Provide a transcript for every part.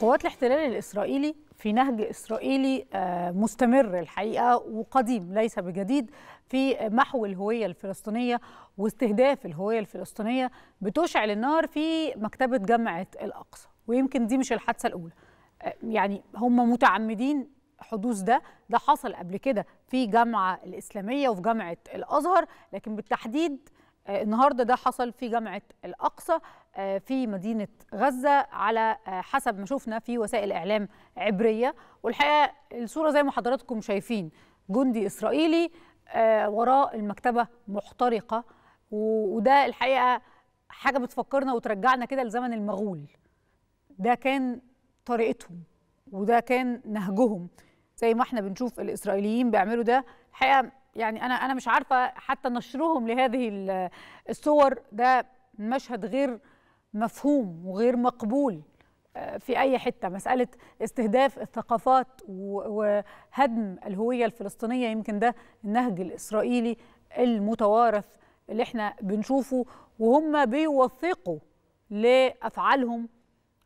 قوات الاحتلال الإسرائيلي في نهج إسرائيلي آه، مستمر الحقيقة وقديم ليس بجديد في محو الهوية الفلسطينية واستهداف الهوية الفلسطينية بتشعل النار في مكتبة جامعة الأقصى ويمكن دي مش الحادثة الأولى آه، يعني هم متعمدين حدوث ده ده حصل قبل كده في جامعة الإسلامية وفي جامعة الأزهر لكن بالتحديد آه، النهارده ده حصل في جامعه الاقصى آه، في مدينة غزة على آه، حسب ما شفنا في وسائل إعلام عبرية والحقيقة الصورة زي ما حضراتكم شايفين جندي إسرائيلي آه، وراء المكتبة محترقة وده الحقيقة حاجة بتفكرنا وترجعنا كده لزمن المغول ده كان طريقتهم وده كان نهجهم زي ما احنا بنشوف الإسرائيليين بيعملوا ده الحقيقة يعني أنا أنا مش عارفة حتى نشرهم لهذه الصور ده مشهد غير مفهوم وغير مقبول آه، في أي حتة مسألة استهداف الثقافات وهدم الهوية الفلسطينية يمكن ده النهج الإسرائيلي المتوارث اللي احنا بنشوفه وهم بيوثقوا لأفعالهم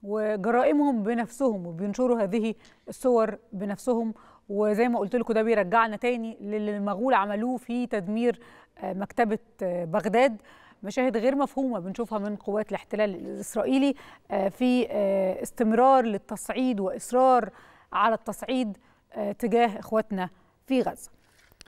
وجرائمهم بنفسهم وبينشروا هذه الصور بنفسهم وزي ما قلت لكم ده بيرجعنا تاني للي المغول عملوه في تدمير آه، مكتبة آه، بغداد مشاهد غير مفهومه بنشوفها من قوات الاحتلال الاسرائيلي آه، في آه، استمرار للتصعيد واصرار على التصعيد آه، تجاه اخواتنا في غزه